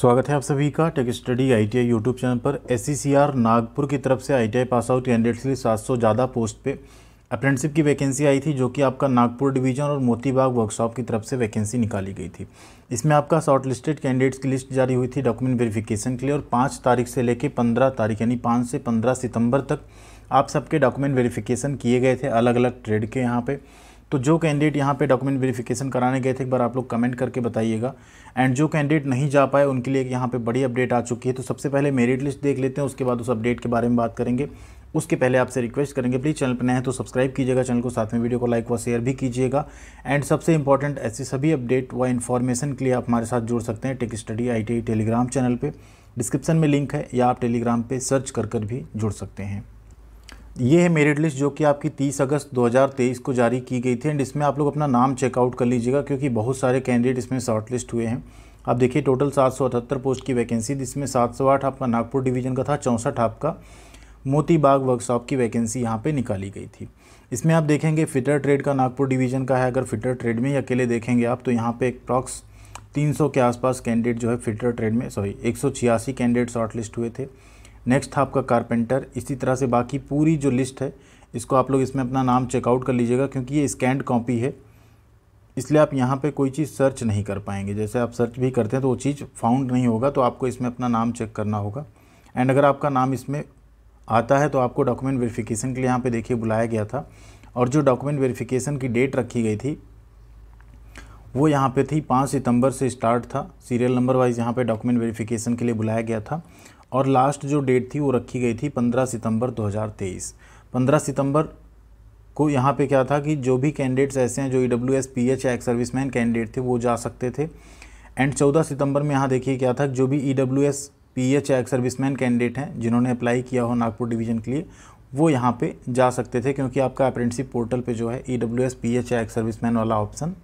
स्वागत है आप सभी का tech study ITI YouTube channel पर एससीसीआर e नागपुर की तरफ से आईटीआई पास आउट कैंडिडेट्स के लिए सात सौ ज़्यादा पोस्ट पे अप्रेंटिसिप की वैकेंसी आई थी जो कि आपका नागपुर डिवीजन और मोतीबाग वर्कशॉप की तरफ से वैकेंसी निकाली गई थी इसमें आपका शॉर्ट लिस्टेड कैंडिडेट्स की लिस्ट जारी हुई थी डॉक्यूमेंट वेरीफिकेशन के लिए और पाँच तारीख से लेकर पंद्रह तारीख यानी पाँच से पंद्रह सितम्बर तक आप सबके डॉक्यूमेंट वेरीफिकेशन किए गए थे अलग अलग ट्रेड के यहाँ पर तो जो कैंडिडेट यहाँ पे डॉक्यूमेंट वेरिफिकेशन कराने गए थे एक बार आप लोग कमेंट करके बताइएगा एंड जो कैंडिडेट नहीं जा पाए उनके लिए यहाँ पे बड़ी अपडेट आ चुकी है तो सबसे पहले मेरिट लिस्ट देख लेते हैं उसके बाद उस अपडेट के बारे में बात करेंगे उसके पहले आपसे रिक्वेस्ट करेंगे प्लीज़ चैनल पर नए हैं तो सब्सक्राइब कीजिएगा चैनल को साथ में वीडियो को लाइक व शेयर भी कीजिएगा एंड सबसे इंपॉर्टेंट ऐसे सभी अपडेट व इन्फॉर्मेशन के लिए आप हमारे साथ जुड़ सकते हैं tech study I Telegram channel पर डिस्क्रिप्शन में लिंक है या आप टेलीग्राम पर सर्च कर कर भी जुड़ सकते हैं ये है मेरिट लिस्ट जो कि आपकी 30 अगस्त 2023 को जारी की गई थी एंड इसमें आप लोग अपना नाम चेकआउट कर लीजिएगा क्योंकि बहुत सारे कैंडिडेट इसमें शॉर्ट लिस्ट हुए हैं आप देखिए टोटल सात पोस्ट की वैकेंसी जिसमें आठ आपका नागपुर डिवीजन का था चौंसठ आपका मोती बाग वर्कशॉप की वैकेंसी यहाँ पर निकाली गई थी इसमें आप देखेंगे फिटर ट्रेड का नागपुर डिवीजन का है अगर फिटर ट्रेड में ही अकेले देखेंगे आप तो यहाँ पर एक प्रॉक्स 300 के आसपास कैंडिडेट जो है फिटर ट्रेड में सॉरी एक कैंडिडेट शॉर्ट लिस्ट हुए थे नेक्स्ट था आपका कारपेंटर इसी तरह से बाकी पूरी जो लिस्ट है इसको आप लोग इसमें अपना नाम चेकआउट कर लीजिएगा क्योंकि ये स्कैंड कॉपी है इसलिए आप यहाँ पे कोई चीज़ सर्च नहीं कर पाएंगे जैसे आप सर्च भी करते हैं तो वो चीज़ फाउंड नहीं होगा तो आपको इसमें अपना नाम चेक करना होगा एंड अगर आपका नाम इसमें आता है तो आपको डॉक्यूमेंट वेरिफिकेशन के लिए यहाँ पे देखिए बुलाया गया था और जो डॉक्यूमेंट वेरिफिकेशन की डेट रखी गई थी वो यहाँ पे थी पाँच सितंबर से स्टार्ट था सीरियल नंबर वाइज यहाँ पे डॉक्यूमेंट वेरिफिकेशन के लिए बुलाया गया था और लास्ट जो डेट थी वो रखी गई थी 15 सितंबर 2023 15 सितंबर को यहाँ पे क्या था कि जो भी कैंडिडेट्स ऐसे हैं जो E W S P H ex serviceman candidate थे वो जा सकते थे एंड 14 सितंबर में यहाँ देखिए क्या था जो भी E W S P H ex serviceman candidate हैं जिन्होंने अप्लाई किया हो नागपुर डिवीजन के लिए वो यहाँ पे जा सकते थे क्योंकि आपका अप्रेंटिसिप पोर्टल पे जो है E W S P H ex serviceman वाला ऑप्शन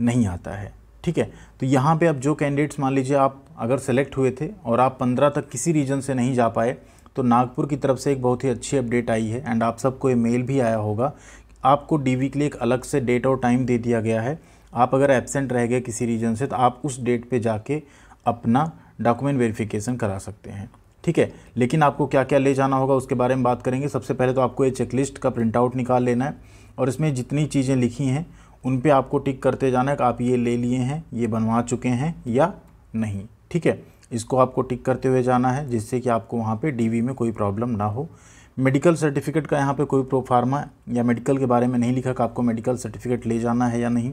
नहीं आता है ठीक है तो यहाँ पे अब जो कैंडिडेट्स मान लीजिए आप अगर सेलेक्ट हुए थे और आप पंद्रह तक किसी रीजन से नहीं जा पाए तो नागपुर की तरफ से एक बहुत ही अच्छी अपडेट आई है एंड आप सबको ये मेल भी आया होगा आपको डीवी के लिए एक अलग से डेट और टाइम दे दिया गया है आप अगर एबसेंट रह गए किसी रीजन से तो आप उस डेट पर जाके अपना डॉक्यूमेंट वेरिफिकेशन करा सकते हैं ठीक है लेकिन आपको क्या क्या ले जाना होगा उसके बारे में बात करेंगे सबसे पहले तो आपको ये चेकलिस्ट का प्रिंटआउट निकाल लेना है और इसमें जितनी चीज़ें लिखी हैं उन पे आपको टिक करते जाना है कि आप ये ले लिए हैं ये बनवा चुके हैं या नहीं ठीक है इसको आपको टिक करते हुए जाना है जिससे कि आपको वहाँ पे डीवी में कोई प्रॉब्लम ना हो मेडिकल सर्टिफिकेट का यहाँ पे कोई प्रोफार्मा या मेडिकल के बारे में नहीं लिखा कि आपको मेडिकल सर्टिफिकेट ले जाना है या नहीं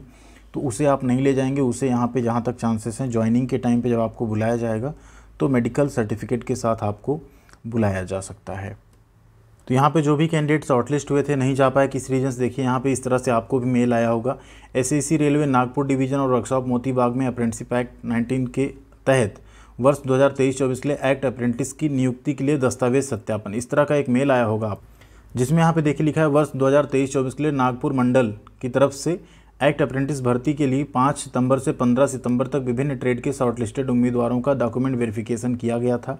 तो उसे आप नहीं ले जाएंगे उसे यहाँ पे जहाँ तक चांसेस हैं ज्वाइनिंग के टाइम पे जब आपको बुलाया जाएगा तो मेडिकल सर्टिफिकेट के साथ आपको बुलाया जा सकता है तो यहाँ पे जो भी कैंडिडेट शॉर्टलिस्ट हुए थे नहीं जा पाए किस रीजन से देखिए यहाँ पे इस तरह से आपको भी मेल आया होगा सी रेलवे नागपुर डिवीजन और वर्कशॉप मोतीबाग में अप्रेंटिसिप एक्ट 19 के तहत वर्ष 2023-24 के लिए एक्ट अप्रेंटिस की नियुक्ति के लिए दस्तावेज सत्यापन इस तरह का एक मेल आया होगा आप जिसमें यहाँ पे देखिए लिखा है वर्ष दो हज़ार के लिए नागपुर मंडल की तरफ से एक्ट अप्रेंटिस भर्ती के लिए 5 सितंबर से 15 सितंबर तक विभिन्न ट्रेड के शॉर्टलिस्टेड उम्मीदवारों का डॉक्यूमेंट वेरिफिकेशन किया गया था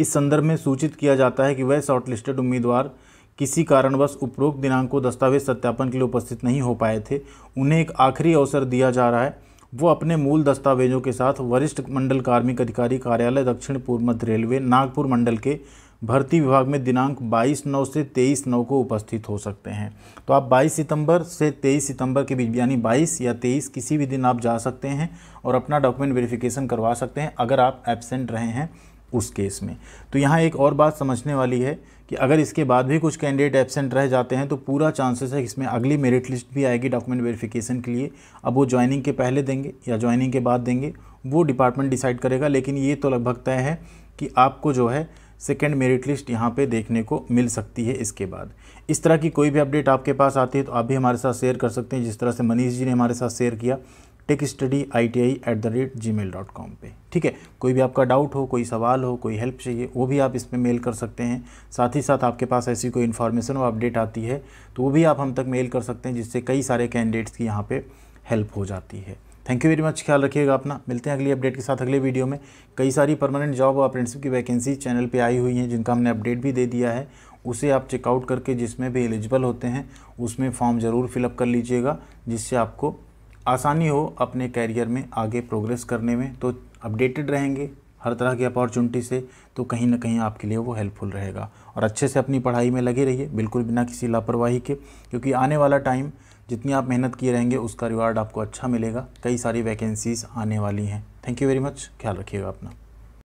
इस संदर्भ में सूचित किया जाता है कि वह शॉर्टलिस्टेड उम्मीदवार किसी कारणवश उपरोक्त दिनांक को दस्तावेज सत्यापन के लिए उपस्थित नहीं हो पाए थे उन्हें एक आखिरी अवसर दिया जा रहा है वो अपने मूल दस्तावेजों के साथ वरिष्ठ मंडल कार्मिक अधिकारी कार्यालय दक्षिण पूर्व मध्य रेलवे नागपुर मंडल के भर्ती विभाग में दिनांक 22 नौ से 23 नौ को उपस्थित हो सकते हैं तो आप 22 सितंबर से 23 सितंबर के बीच यानी 22 या 23 किसी भी दिन आप जा सकते हैं और अपना डॉक्यूमेंट वेरिफिकेशन करवा सकते हैं अगर आप एबसेंट रहे हैं उस केस में तो यहाँ एक और बात समझने वाली है कि अगर इसके बाद भी कुछ कैंडिडेट एबसेंट रह जाते हैं तो पूरा चांसेस है इसमें अगली मेरिट लिस्ट भी आएगी डॉक्यूमेंट वेरिफिकेशन के लिए अब वो ज्वाइनिंग के पहले देंगे या ज्वाइनिंग के बाद देंगे वो डिपार्टमेंट डिसाइड करेगा लेकिन ये तो लगभग तय है कि आपको जो है सेकेंड मेरिट लिस्ट यहाँ पे देखने को मिल सकती है इसके बाद इस तरह की कोई भी अपडेट आपके पास आती है तो आप भी हमारे साथ शेयर कर सकते हैं जिस तरह से मनीष जी ने हमारे साथ शेयर किया tech study I T I at the rate Gmail dot com पर ठीक है कोई भी आपका डाउट हो कोई सवाल हो कोई हेल्प चाहिए वो भी आप इसमें मेल कर सकते हैं साथ ही साथ आपके पास ऐसी कोई इन्फॉर्मेशन और अपडेट आती है तो वो भी आप हम तक मेल कर सकते हैं जिससे कई सारे कैंडिडेट्स की यहाँ पर हेल्प हो जाती है थैंक यू वेरी मच ख्याल रखिएगा अपना मिलते हैं अगली अपडेट के साथ अगले वीडियो में कई सारी परमानेंट जॉब और अप्रेंटिसिप की वैकेंसी चैनल पर आई हुई हैं जिनका हमने अपडेट भी दे दिया है उसे आप चेकआउट करके जिसमें भी एलिजिबल होते हैं उसमें फॉर्म ज़रूर फिलअप कर लीजिएगा जिससे आपको आसानी हो अपने कैरियर में आगे प्रोग्रेस करने में तो अपडेटेड रहेंगे हर तरह की अपॉर्चुनिटी से तो कहीं ना कहीं आपके लिए वो हेल्पफुल रहेगा और अच्छे से अपनी पढ़ाई में लगे रहिए बिल्कुल बिना किसी लापरवाही के क्योंकि आने वाला टाइम जितनी आप मेहनत किए रहेंगे उसका रिवार्ड आपको अच्छा मिलेगा कई सारी वैकेंसीज़ आने वाली हैं थैंक यू वेरी मच ख्याल रखिएगा अपना